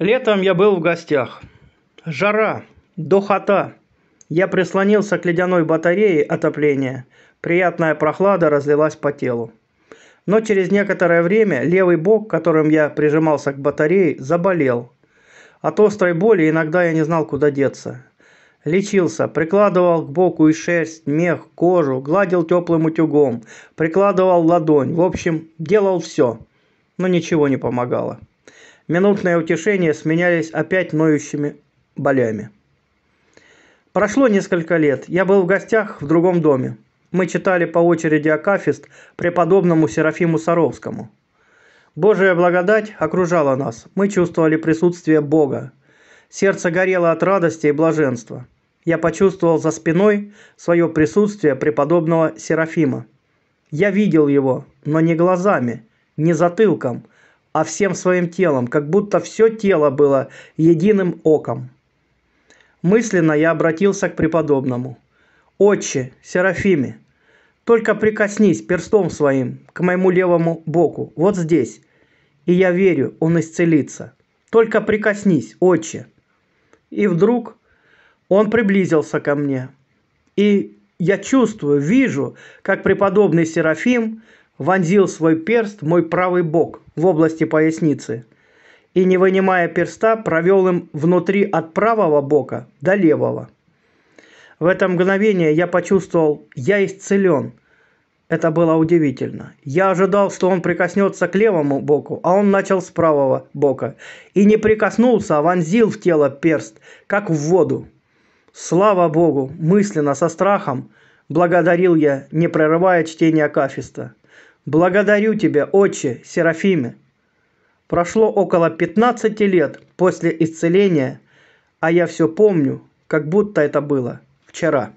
Летом я был в гостях. Жара, духота. Я прислонился к ледяной батарее отопления. Приятная прохлада разлилась по телу. Но через некоторое время левый бок, которым я прижимался к батарее, заболел. От острой боли иногда я не знал, куда деться. Лечился, прикладывал к боку и шерсть, мех, кожу, гладил теплым утюгом, прикладывал ладонь. В общем, делал все, но ничего не помогало. Минутное утешение сменялись опять ноющими болями. Прошло несколько лет. Я был в гостях в другом доме. Мы читали по очереди Акафист преподобному Серафиму Саровскому. Божья благодать окружала нас. Мы чувствовали присутствие Бога. Сердце горело от радости и блаженства. Я почувствовал за спиной свое присутствие преподобного Серафима. Я видел его, но не глазами, не затылком, а всем своим телом, как будто все тело было единым оком. Мысленно я обратился к преподобному. «Отче, Серафиме, только прикоснись перстом своим к моему левому боку, вот здесь, и я верю, он исцелится. Только прикоснись, отче». И вдруг он приблизился ко мне, и я чувствую, вижу, как преподобный Серафим – вонзил свой перст в мой правый бок в области поясницы и, не вынимая перста, провел им внутри от правого бока до левого. В это мгновение я почувствовал, я исцелен. Это было удивительно. Я ожидал, что он прикоснется к левому боку, а он начал с правого бока. И не прикоснулся, а вонзил в тело перст, как в воду. Слава Богу, мысленно, со страхом, благодарил я, не прерывая чтение Акафиста. Благодарю тебя, отче Серафиме. Прошло около 15 лет после исцеления, а я все помню, как будто это было вчера.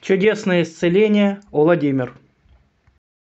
Чудесное исцеление, Владимир.